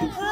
Bye.